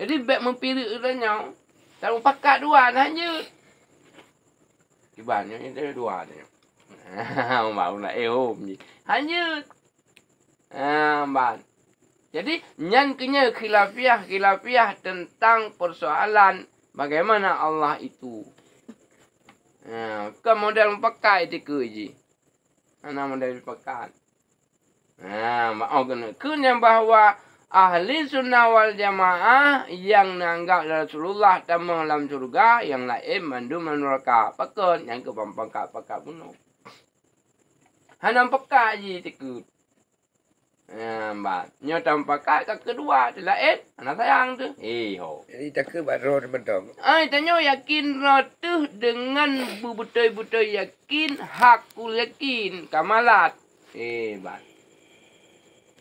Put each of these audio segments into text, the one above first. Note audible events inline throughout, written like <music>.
Jadi bet mempirik tanya. Tak pakat dua dah je. Kibanyo itu dua ni. Ha ha <laughs> nak eh om ni. Hanya. Ha mbak. Jadi nyang kenya khilafiah khilafiah tentang persoalan bagaimana Allah itu. Ha ke model pakai itu ke je. Ana model pakai. Ha mak ogen oh, kenya bahawa ahli sunnah wal jamaah yang nanggap Rasulullah tamu dalam surga yang lain mandu menurka pekat yang ke pampang kat pekat pun. Hanam pekat je tekut. Ya, Nampak. Nyo tamu pekat ke kedua tu lain. Hanam sayang tu. eh ho. Jadi tak ke buat roh bentong. Ay, ah, tanya yakin roh tu dengan bubutai-butai yakin hakul yakin kamalat. eh bat.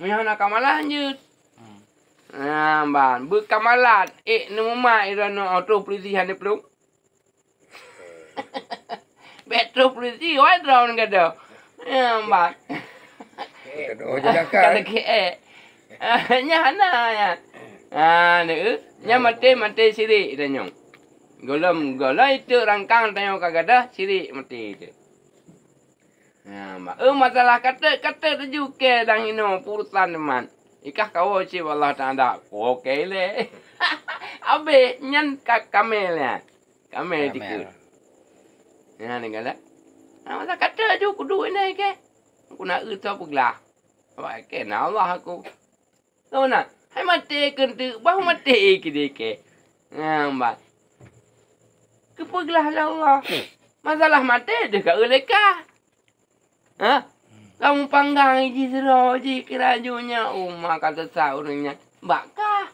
Nyo nak kamalat je tu. Ah, ban berkamalan. Eh, nemu mai rano auto polisi hande pelung. Petro polisi oi drone cái, Ah, ban. cái jaka. À, à? à, cái ke eh. Nya hana ya. Ah, ne. Nya mate mate siri danyong. Golom golai itu rangkang cái, kagada siri mati itu. Nah, mak. Eh masalah kata kata tu cái, dah hino purusan teman. Ikah kau si Allah tanda. Okey le. <laughs> Abe nyan kak kamil ya. kamil dikir. Ya ni kala. Aku tak kata aja aku duit ni ke. Aku nak utah pegelah. Apa ke? Nah Allah aku. Kau nak? Hai mati kentu. Bahu mati kiri ke. Ya Kepegelah lah Allah. Hmm. Masalah mati dia kat ulekah. Ha? kamu panggang di seroh ji kerajunya umah oh, kata saurunya bakah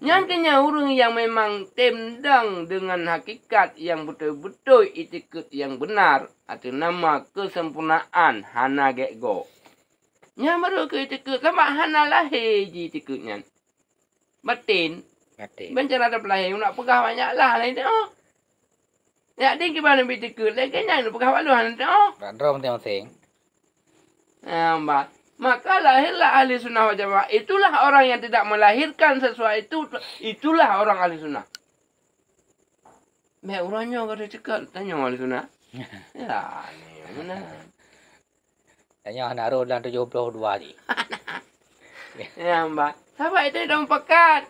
nyangkanya urung yang memang temdang dengan hakikat yang betul-betul itikut yang benar atau nama kesempurnaan hana gekgo Nyam baru ke itikut sama hana lahir ji itikutnya batin batin bencana terpelahir nak pegah banyak lah lain oh. Ya, ada ke mana Lebih ke? Lain kan yang bukan walu han oh. tu. Randro mesti masing. Ya, Maka lahirlah ahli sunnah wal jamaah. Itulah orang yang tidak melahirkan sesuatu itu. Itulah orang ahli sunnah. Mek orangnya kata cakap, tanya ahli sunnah. <laughs> Ya, ni mana? Tanya anak roh dalam 72 ni. ya, <laughs> mbak. Sabar itu dalam pekat.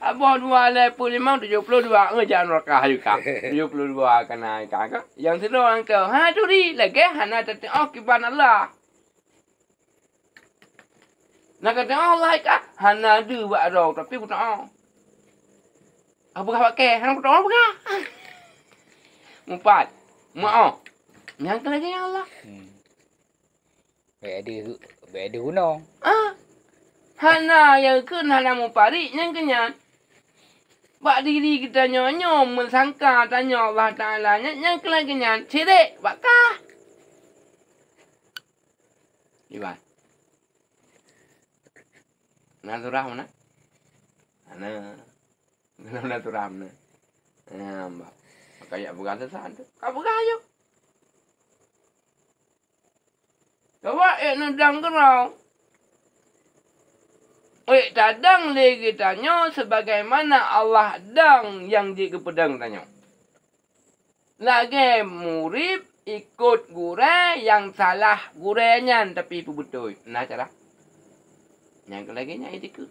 Abah dua alai pun memang tujuh puluh dua ngejar rakah juga. <laughs> Tujuh puluh dua kena ikan ha, kan. Yang sila orang kau, ha duri lagi. Hana tetap, oh kibar Allah. Nak kata, oh Allah ikan. Hana ada buat roh tapi aku tak tahu. Apa kabar ke? Hana aku tak apa <laughs> Empat. mau Yang kena lagi ya Allah. Hmm. Baik ada, baik ada guna. Ah. Ha? Hana ya yang kena nama parik yang kenyang buat diri kita nyonyo mensangka tanya Allah Ta'ala kenyang kelaginya sirik bakah iba natural mana ana mana natural mana ambak ha, kayak bukan sesan tu kau bukan yuk kau buat yang eh, nendang kerau oleh tadang lagi tanya sebagaimana Allah dang yang di kepedang tanya. Lagi murid ikut gure yang salah gurenya tapi ibu betul. Nah cara. Yang lagi nya itu.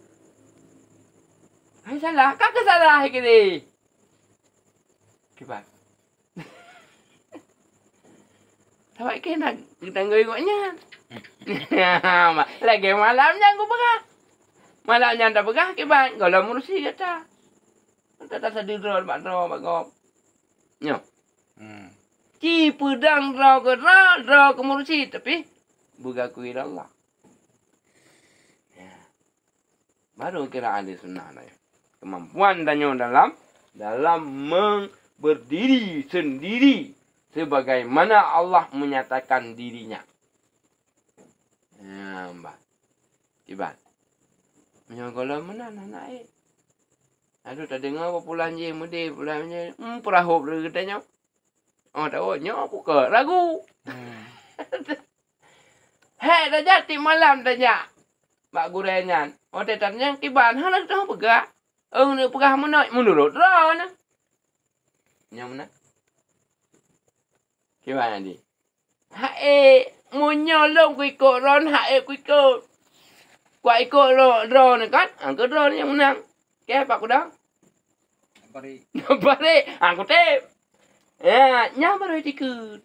Hai salah, kau ke salah kiri. Kipas. Tak baik kena kita tengok ikutnya. Lagi <laughs> hmm. <laughs> malamnya aku pernah. Malahnya anda berah kibat. Kalau mursi kata. Kata tak sedih roh sebab roh sebab gop. Ya. Hmm. Ki roh ke roh, roh ke mursi. Tapi, berah kuil Allah. Ya. Baru kira ada sunnah ya. Kemampuan tanya dalam. Dalam meng berdiri sendiri. Sebagaimana Allah menyatakan dirinya. Ya, Mbak. Kibat. Yang kalau mana nak naik. Aduh, tak dengar apa pulang je. Mudi pulang je. Hmm, perahu, dia kata nyok. Oh, tak buat nyok buka. lagu, Hmm. <laughs> Hei, dah jati malam dah jat. Bak gurengan. Oh, dia tak nyok kibar. Ha, nak tahu pegak. Oh, nak pegak mana? Menurut lah, Nyok mana? Kibar nanti. Ha, eh. Munyolong kuikot, Ron. Ha, eh, kuikot kuat ikut draw, draw ni kan. Angka ah, draw ni yang menang. Okey, Pak Kuda. Nampak <laughs> dek. Nampak dek. Angku ah, tep. Ya, nyambar dek tikut.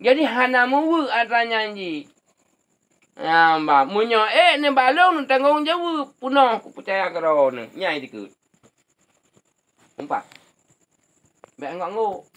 Jadi, hana mewa antara nyanyi. Nampak. Ya, Munya, eh, ni balong ni tanggung jawa. Punah aku percaya ke draw ni. Nyai tikut. Nampak. Biar ngok-ngok.